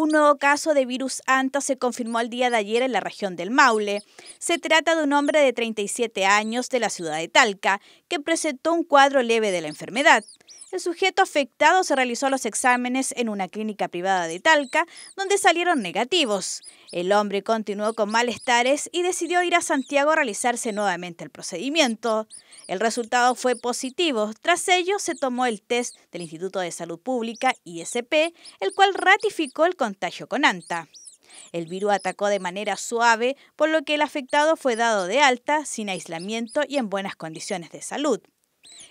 Un nuevo caso de virus ANTA se confirmó el día de ayer en la región del Maule. Se trata de un hombre de 37 años de la ciudad de Talca, que presentó un cuadro leve de la enfermedad. El sujeto afectado se realizó los exámenes en una clínica privada de Talca, donde salieron negativos. El hombre continuó con malestares y decidió ir a Santiago a realizarse nuevamente el procedimiento. El resultado fue positivo. Tras ello, se tomó el test del Instituto de Salud Pública, ISP, el cual ratificó el contagio con ANTA. El virus atacó de manera suave, por lo que el afectado fue dado de alta, sin aislamiento y en buenas condiciones de salud.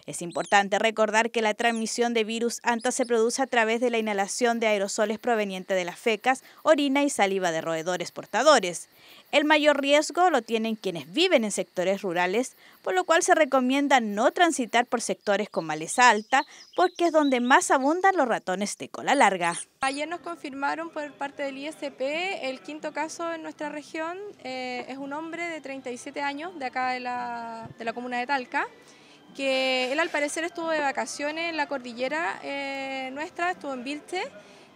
Es importante recordar que la transmisión de virus ANTA se produce a través de la inhalación de aerosoles provenientes de las fecas, orina y saliva de roedores portadores. El mayor riesgo lo tienen quienes viven en sectores rurales, por lo cual se recomienda no transitar por sectores con maleza alta, porque es donde más abundan los ratones de cola larga. Ayer nos confirmaron por parte del ISP el quinto caso en nuestra región. Eh, es un hombre de 37 años de acá de la comuna de Talca que él al parecer estuvo de vacaciones en la cordillera eh, nuestra, estuvo en Vilte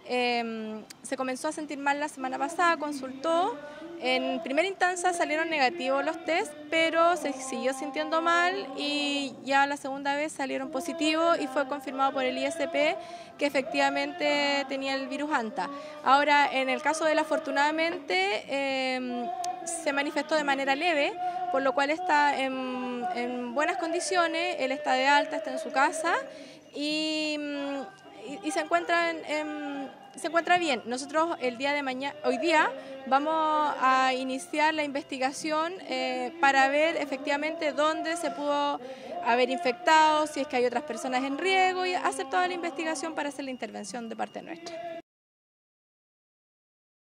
em, se comenzó a sentir mal la semana pasada, consultó, en primera instancia salieron negativos los test, pero se siguió sintiendo mal y ya la segunda vez salieron positivos y fue confirmado por el ISP que efectivamente tenía el virus ANTA. Ahora, en el caso de él, afortunadamente, em, se manifestó de manera leve, por lo cual está en, buenas condiciones, él está de alta, está en su casa y, se, encuentra se encuentra bien. Nosotros el día de mañana, hoy día vamos a iniciar la investigación eh, para ver efectivamente dónde se pudo haber infectado, si es que hay otras personas en riesgo y hacer toda la investigación para hacer la intervención de parte nuestra.